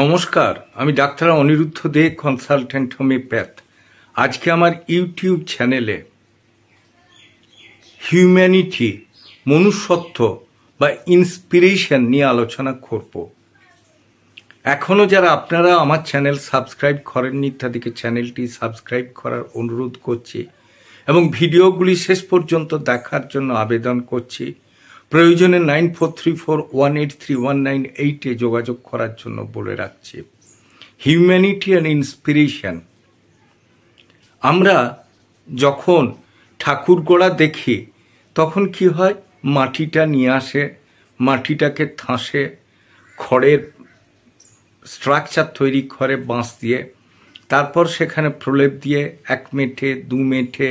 নমস্কার আমি doctor Aniruddha De consultant homeopath আজকে আমার ইউটিউব চ্যানেলে হিউম্যানিটি মনুষ্যত্ব বা ইন্সপিরেশন নিয়ে আলোচনা করব এখনও যারা আপনারা আমার চ্যানেল সাবস্ক্রাইব করেননি তাদেরকে চ্যানেলটি সাবস্ক্রাইব করার অনুরোধ করছি এবং ভিডিওগুলি শেষ পর্যন্ত দেখার জন্য আবেদন করছি প্রয়োজনে nine four three four one eight three one nine এইটে যোগাযোগ করার জন্য বলে রাখছি হিউম্যানিটি অ্যান্ড ইন্সপিরেশান আমরা যখন ঠাকুর গোড়া দেখি তখন কি হয় মাটিটা নিয়ে আসে মাটিটাকে থাঁসে খড়ের স্ট্রাকচার তৈরি করে বাঁশ দিয়ে তারপর সেখানে প্রলেপ দিয়ে এক মেঠে দু মেঠে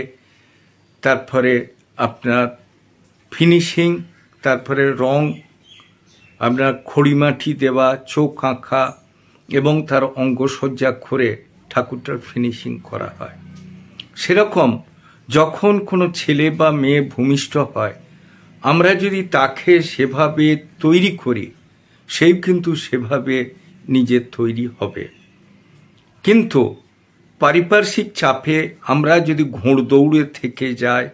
তারপরে আপনার ফিনিশিং তারপরে রং আপনার খড়িমাটি দেওয়া চোখ আঁকা এবং তার অঙ্গসজ্জা করে ঠাকুরটার ফিনিশিং করা হয় সেরকম যখন কোনো ছেলে বা মেয়ে ভূমিষ্ঠ হয় আমরা যদি তাকে সেভাবে তৈরি করি সেই কিন্তু সেভাবে নিজে তৈরি হবে কিন্তু পারিপার্শ্বিক চাপে আমরা যদি ঘোড় দৌড়ে থেকে যায়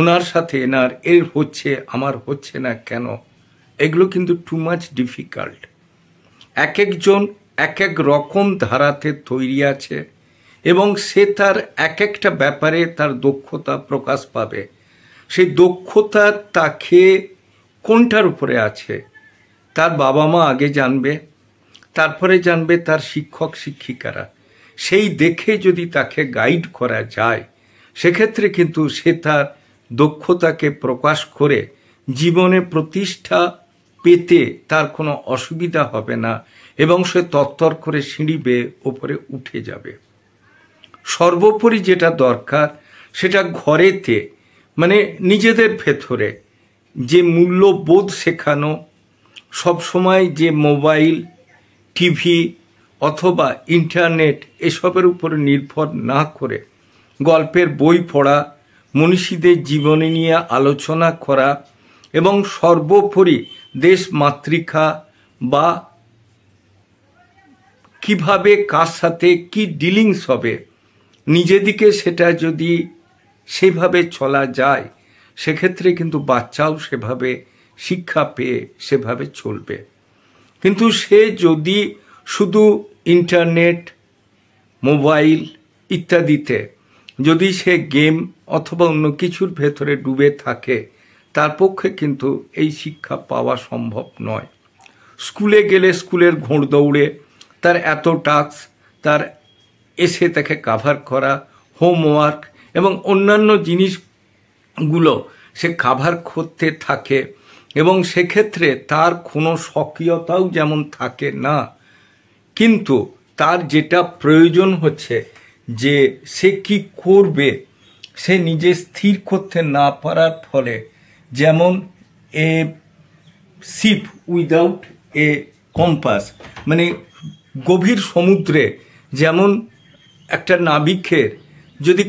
ওনার সাথে এনার এর হচ্ছে আমার হচ্ছে না কেন এগুলো কিন্তু টু মাচ ডিফিকাল্ট এক একজন এক এক রকম ধারাতে তৈরি আছে এবং সে তার এক একটা ব্যাপারে তার দক্ষতা প্রকাশ পাবে সেই দক্ষতা তাকে কোনটার উপরে আছে তার বাবা মা আগে জানবে তারপরে জানবে তার শিক্ষক শিক্ষিকারা সেই দেখে যদি তাকে গাইড করা যায় সেক্ষেত্রে কিন্তু সে তার দক্ষতাকে প্রকাশ করে জীবনে প্রতিষ্ঠা পেতে তার কোনো অসুবিধা হবে না এবং সে তত্তর করে সিঁড়ি বেয়ে ওপরে উঠে যাবে সর্বোপরি যেটা দরকার সেটা ঘরেতে মানে নিজেদের ভেতরে যে মূল্যবোধ শেখানো সবসময় যে মোবাইল টিভি অথবা ইন্টারনেট এসবের উপর নির্ভর না করে গল্পের বই পড়া মনীষীদের জীবনী নিয়ে আলোচনা করা এবং সর্বোপরি দেশ মাতৃকা বা কিভাবে কার সাথে কি ডিলিংস হবে নিজেদিকে সেটা যদি সেভাবে চলা যায় সেক্ষেত্রে কিন্তু বাচ্চাও সেভাবে শিক্ষা পেয়ে সেভাবে চলবে কিন্তু সে যদি শুধু ইন্টারনেট মোবাইল ইত্যাদিতে যদি সে গেম অথবা অন্য কিছুর ভেতরে ডুবে থাকে তার পক্ষে কিন্তু এই শিক্ষা পাওয়া সম্ভব নয় স্কুলে গেলে স্কুলের ঘোড় দৌড়ে তার এত টাস্ক তার এসে তাকে কাভার করা হোমওয়ার্ক এবং অন্যান্য জিনিসগুলো সে কাভার করতে থাকে এবং সেক্ষেত্রে তার কোনো সক্রিয়তাও যেমন থাকে না কিন্তু তার যেটা প্রয়োজন হচ্ছে যে সে কি করবে সে নিজে স্থির করতে না পারার ফলে যেমন a ship without a compass মানে গভীর সমুদ্রে যেমন একটা নাবিকের যদি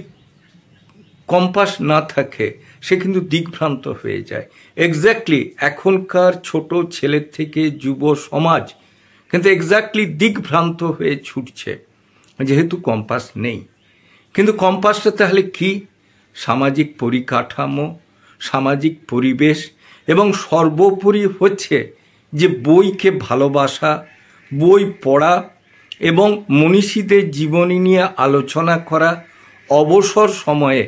কম্পাস না থাকে সে কিন্তু দিকভ্রান্ত হয়ে যায় এক্স্যাক্টলি এখনকার ছোট ছেলের থেকে যুব সমাজ কিন্তু এক্স্যাক্টলি দিকভ্রান্ত হয়ে ছুটছে যেহেতু কম্পাস নেই কিন্তু কম্পাসটা তাহলে কি সামাজিক পরিকাঠামো সামাজিক পরিবেশ এবং সর্বোপরি হচ্ছে যে বইকে ভালোবাসা বই পড়া এবং মনীষীদের জীবনী নিয়ে আলোচনা করা অবসর সময়ে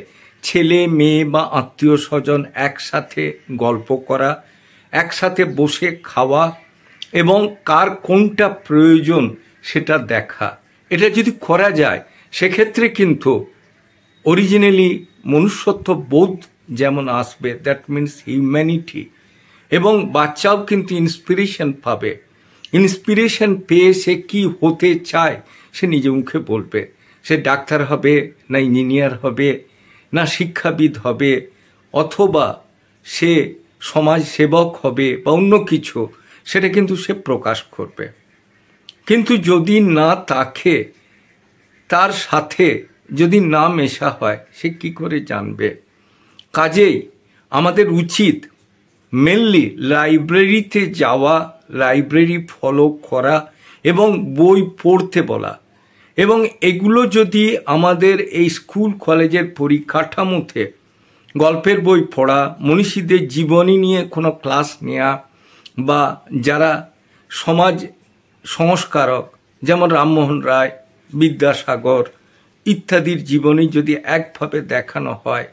ছেলে মেয়ে বা আত্মীয় স্বজন একসাথে গল্প করা একসাথে বসে খাওয়া এবং কার কোনটা প্রয়োজন সেটা দেখা এটা যদি করা যায় সেক্ষেত্রে কিন্তু অরিজিনালি মনুষ্যত্ব বোধ যেমন আসবে দ্যাট মিনস হিউম্যানিটি এবং বাচ্চাও কিন্তু ইন্সপিরেশন পাবে ইন্সপিরেশন পেয়ে সে কী হতে চায় সে নিজে মুখে বলবে সে ডাক্তার হবে না ইঞ্জিনিয়ার হবে না শিক্ষাবিদ হবে অথবা সে সমাজ সেবক হবে বা অন্য কিছু সেটা কিন্তু সে প্রকাশ করবে কিন্তু যদি না তাকে তার সাথে যদি না মেশা হয় সে কি করে জানবে কাজেই আমাদের উচিত মেনলি লাইব্রেরিতে যাওয়া লাইব্রেরি ফলো করা এবং বই পড়তে বলা এবং এগুলো যদি আমাদের এই স্কুল কলেজের পরিকাঠামোতে গল্পের বই পড়া মনীষীদের জীবনী নিয়ে কোনো ক্লাস নেওয়া বা যারা সমাজ সংস্কারক যেমন রামমোহন রায় বিদ্যাসাগর ইত্যাদির জীবনী যদি একভাবে দেখানো হয়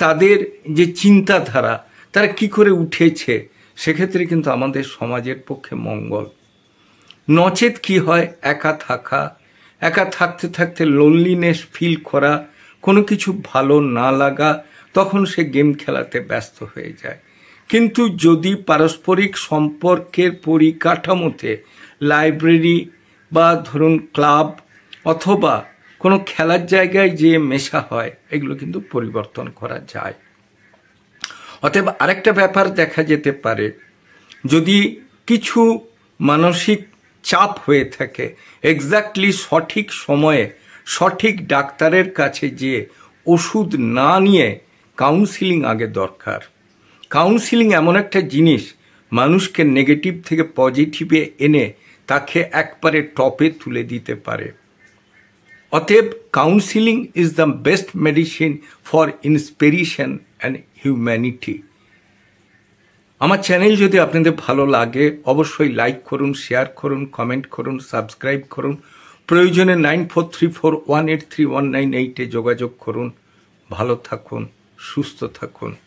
তাদের যে চিন্তাধারা তারা কি করে উঠেছে সেক্ষেত্রে কিন্তু আমাদের সমাজের পক্ষে মঙ্গল নচেত কি হয় একা থাকা একা থাকতে থাকতে লোনলিনেস ফিল করা কোনো কিছু ভালো না লাগা তখন সে গেম খেলাতে ব্যস্ত হয়ে যায় কিন্তু যদি পারস্পরিক সম্পর্কের পরিকাঠামোতে লাইব্রেরি বা ধরুন ক্লাব অথবা কোনো খেলার জায়গায় যে মেশা হয় এগুলো কিন্তু পরিবর্তন করা যায় অতএব আরেকটা ব্যাপার দেখা যেতে পারে যদি কিছু মানসিক চাপ হয়ে থাকে এক্স্যাক্টলি সঠিক সময়ে সঠিক ডাক্তারের কাছে যে ওষুধ না নিয়ে কাউন্সিলিং আগে দরকার কাউন্সিলিং এমন একটা জিনিস মানুষকে নেগেটিভ থেকে পজিটিভে এনে তাকে একবারে টপে তুলে দিতে পারে অতএব counselling is the best medicine for inspiration and humanity আমার চ্যানেল যদি আপনাদের ভালো লাগে অবশ্যই লাইক করুন শেয়ার করুন কমেন্ট করুন সাবস্ক্রাইব করুন প্রয়োজনে nine four three four one eight three one nine এইটে যোগাযোগ করুন ভালো থাকুন সুস্থ থাকুন